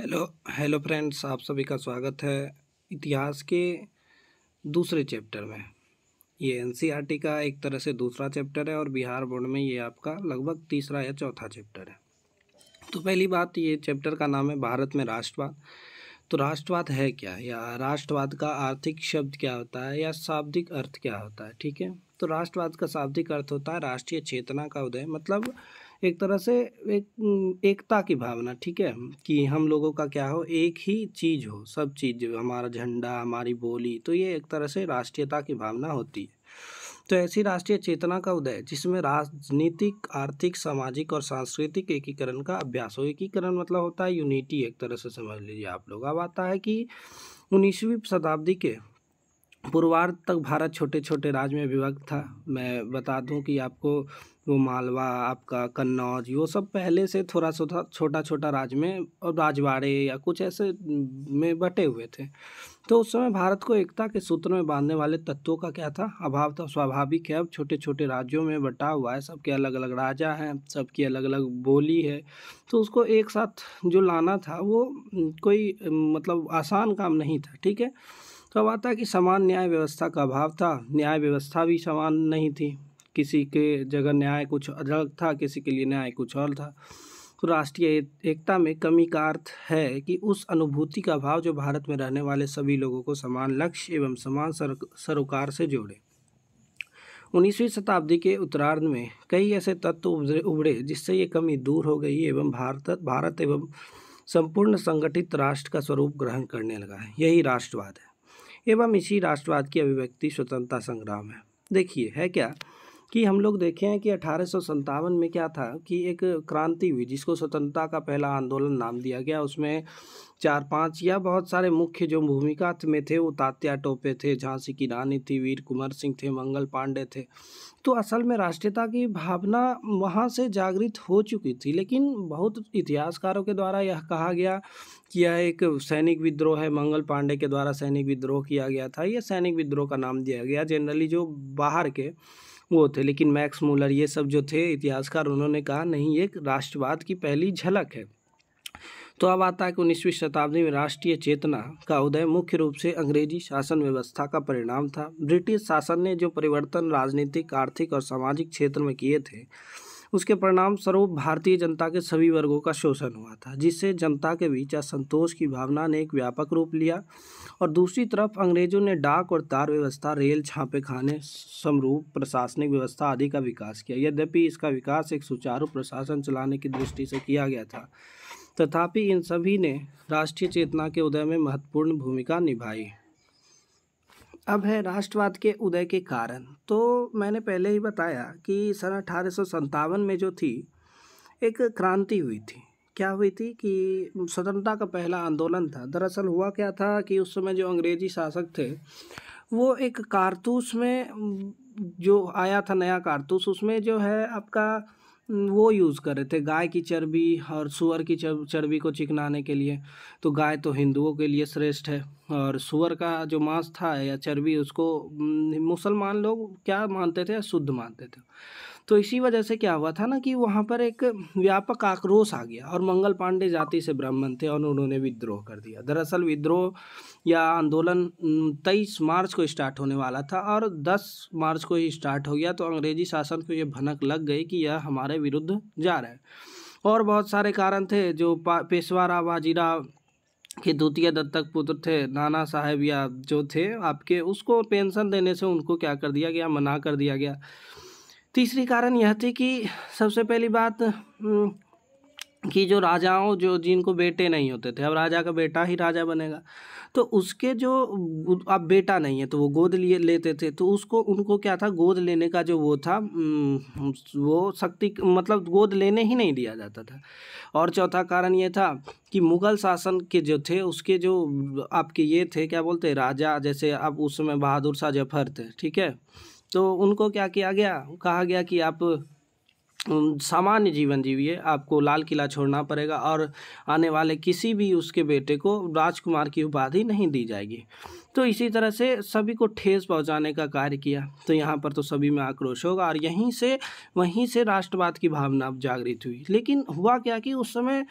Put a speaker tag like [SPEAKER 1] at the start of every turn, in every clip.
[SPEAKER 1] hello hello friends आप सभी का स्वागत है इतिहास के दूसरे चैप्टर में ये एनसीईआरटी e का एक तरह से दूसरा चैप्टर है और बिहार बोर्ड में ये आपका लगभग तीसरा या चौथा चैप्टर है तो पहली बात ये चैप्टर का नाम है भारत में राष्ट्रवाद तो राष्ट्रवाद है क्या या राष्ट्रवाद का आर्थिक शब्द क्या होता है या शाब्दिक अर्थ क्या होता है ठीक है तो राष्ट्रवाद का शाब्दिक अर्थ होता है राष्ट्रीय चेतना का उदय मतलब एक तरह से एक एकता की भावना ठीक है कि हम लोगों का क्या हो एक ही चीज़ हो सब चीज़ हमारा झंडा हमारी बोली तो ये एक तरह से राष्ट्रीयता की भावना होती है तो ऐसी राष्ट्रीय चेतना का उदय जिसमें राजनीतिक आर्थिक सामाजिक और सांस्कृतिक एकीकरण का अभ्यास हो एकीकरण मतलब होता है यूनिटी एक तरह से समझ लीजिए आप लोग अब आता है कि उन्नीसवीं शताब्दी के पूर्वार्ध तक भारत छोटे छोटे राज्य में विभक्त था मैं बता दूं कि आपको वो मालवा आपका कन्नौज वो सब पहले से थोड़ा सा छोटा छोटा राज्य में और राजवाड़े या कुछ ऐसे में बटे हुए थे तो उस समय भारत को एकता के सूत्र में बांधने वाले तत्वों का क्या था अभाव था तो स्वाभाविक है अब छोटे छोटे राज्यों में बटा हुआ है सबके अलग अलग राजा हैं सबकी अलग अलग बोली है तो उसको एक साथ जो लाना था वो कोई मतलब आसान काम नहीं था ठीक है तो अब आता है कि समान न्याय व्यवस्था का अभाव था न्याय व्यवस्था भी समान नहीं थी किसी के जगह न्याय कुछ अलग था किसी के लिए न्याय कुछ और था तो राष्ट्रीय एकता में कमी का अर्थ है कि उस अनुभूति का भाव जो भारत में रहने वाले सभी लोगों को समान लक्ष्य एवं समान सरोकार से जोड़े उन्नीसवीं शताब्दी के उत्तरार्ध में कई ऐसे तत्व उभरे जिससे ये कमी दूर हो गई एवं भारत भारत एवं संपूर्ण संगठित राष्ट्र का स्वरूप ग्रहण करने लगा है यही राष्ट्रवाद है एवं इसी राष्ट्रवाद की अभिव्यक्ति स्वतंत्रता संग्राम है देखिए है क्या कि हम लोग देखे हैं कि अठारह में क्या था कि एक क्रांति हुई जिसको स्वतंत्रता का पहला आंदोलन नाम दिया गया उसमें चार पांच या बहुत सारे मुख्य जो भूमिका में थे वो तात्या टोपे थे झांसी की रानी थी वीर कुमार सिंह थे मंगल पांडे थे तो असल में राष्ट्रीयता की भावना वहाँ से जागृत हो चुकी थी लेकिन बहुत इतिहासकारों के द्वारा यह कहा गया कि यह एक सैनिक विद्रोह है मंगल पांडे के द्वारा सैनिक विद्रोह किया गया था यह सैनिक विद्रोह का नाम दिया गया जनरली जो बाहर के वो थे लेकिन मैक्स मूलर ये सब जो थे इतिहासकार उन्होंने कहा नहीं ये राष्ट्रवाद की पहली झलक है तो अब आता है कि उन्नीसवीं शताब्दी में राष्ट्रीय चेतना का उदय मुख्य रूप से अंग्रेजी शासन व्यवस्था का परिणाम था ब्रिटिश शासन ने जो परिवर्तन राजनीतिक आर्थिक और सामाजिक क्षेत्र में किए थे उसके परिणाम स्वरूप भारतीय जनता के सभी वर्गों का शोषण हुआ था जिससे जनता के बीच असंतोष की भावना ने एक व्यापक रूप लिया और दूसरी तरफ अंग्रेजों ने डाक और तार व्यवस्था रेल छापे खाने समरूप प्रशासनिक व्यवस्था आदि का विकास किया यद्यपि इसका विकास एक सुचारू प्रशासन चलाने की दृष्टि से किया गया था तथापि इन सभी ने राष्ट्रीय चेतना के उदय में महत्वपूर्ण भूमिका निभाई अब है राष्ट्रवाद के उदय के कारण तो मैंने पहले ही बताया कि सन अठारह में जो थी एक क्रांति हुई थी क्या हुई थी कि स्वतंत्रता का पहला आंदोलन था दरअसल हुआ क्या था कि उस समय जो अंग्रेजी शासक थे वो एक कारतूस में जो आया था नया कारतूस उसमें जो है आपका वो यूज़ कर रहे थे गाय की चर्बी और सुअर की चर्बी को चिकनाने के लिए तो गाय तो हिंदुओं के लिए श्रेष्ठ है और सुअर का जो मांस था या चर्बी उसको मुसलमान लोग क्या मानते थे शुद्ध मानते थे तो इसी वजह से क्या हुआ था ना कि वहाँ पर एक व्यापक आक्रोश आ गया और मंगल पांडे जाति से ब्राह्मण थे और उन्होंने विद्रोह कर दिया दरअसल विद्रोह या आंदोलन तेईस मार्च को स्टार्ट होने वाला था और दस मार्च को ही स्टार्ट हो गया तो अंग्रेजी शासन को ये भनक लग गई कि यह हमारे विरुद्ध जा रहा है और बहुत सारे कारण थे जो पेशवा राव के द्वितीय दत्तक पुत्र थे नाना साहेब या जो थे आपके उसको पेंशन देने से उनको क्या कर दिया गया मना कर दिया गया तीसरी कारण यह थी कि सबसे पहली बात हम्म, कि जो राजाओं जो जिनको बेटे नहीं होते थे अब राजा का बेटा ही राजा बनेगा तो उसके जो अब बेटा नहीं है तो वो गोद लिए लेते थे तो उसको उनको क्या था गोद लेने का जो वो था हम्म, वो शक्ति मतलब गोद लेने ही नहीं दिया जाता था और चौथा कारण ये था कि मुग़ल शासन के जो थे उसके जो आपके ये थे क्या बोलते राजा जैसे अब उस समय बहादुर शाह जफर थे ठीक है तो उनको क्या किया गया कहा गया कि आप सामान्य जीवन जीविए आपको लाल किला छोड़ना पड़ेगा और आने वाले किसी भी उसके बेटे को राजकुमार की उपाधि नहीं दी जाएगी तो इसी तरह से सभी को ठेस पहुंचाने का कार्य किया तो यहाँ पर तो सभी में आक्रोश होगा और यहीं से वहीं से राष्ट्रवाद की भावना जागृत हुई लेकिन हुआ क्या कि उस समय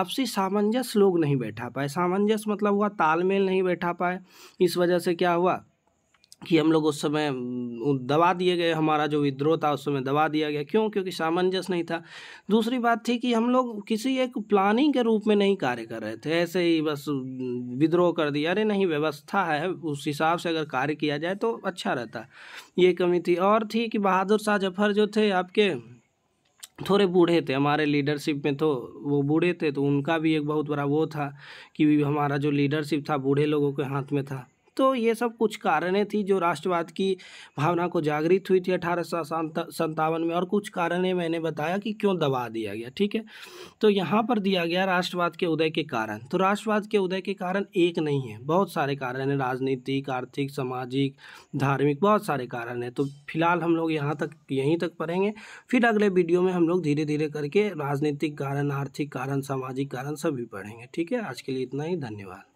[SPEAKER 1] आपसी सामंजस्य लोग नहीं बैठा पाए सामंजस्य मतलब हुआ तालमेल नहीं बैठा पाए इस वजह से क्या हुआ कि हम लोग उस समय दबा दिए गए हमारा जो विद्रोह था उस समय दबा दिया गया क्यों क्योंकि सामंजस्य नहीं था दूसरी बात थी कि हम लोग किसी एक प्लानिंग के रूप में नहीं कार्य कर रहे थे ऐसे ही बस विद्रोह कर दिया अरे नहीं व्यवस्था है उस हिसाब से अगर कार्य किया जाए तो अच्छा रहता ये कमी थी और थी कि बहादुर शाह जफर जो थे आपके थोड़े बूढ़े थे हमारे लीडरशिप में तो वो बूढ़े थे तो उनका भी एक बहुत बड़ा वो था कि हमारा जो लीडरशिप था बूढ़े लोगों के हाथ में था तो ये सब कुछ कारणें थी जो राष्ट्रवाद की भावना को जागृत हुई थी अठारह सौ में और कुछ कारणें मैंने बताया कि क्यों दबा दिया गया ठीक है तो यहाँ पर दिया गया राष्ट्रवाद के उदय के कारण तो राष्ट्रवाद के उदय के कारण एक नहीं है बहुत सारे कारण हैं राजनीतिक आर्थिक सामाजिक धार्मिक बहुत सारे कारण हैं तो फिलहाल हम लोग यहाँ तक यहीं तक पढ़ेंगे फिर अगले वीडियो में हम लोग धीरे धीरे करके राजनीतिक कारण आर्थिक कारण सामाजिक कारण सभी पढ़ेंगे ठीक है आज के लिए इतना ही धन्यवाद